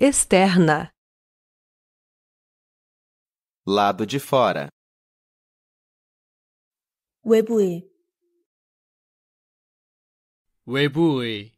externa lado de fora 외부에 외부의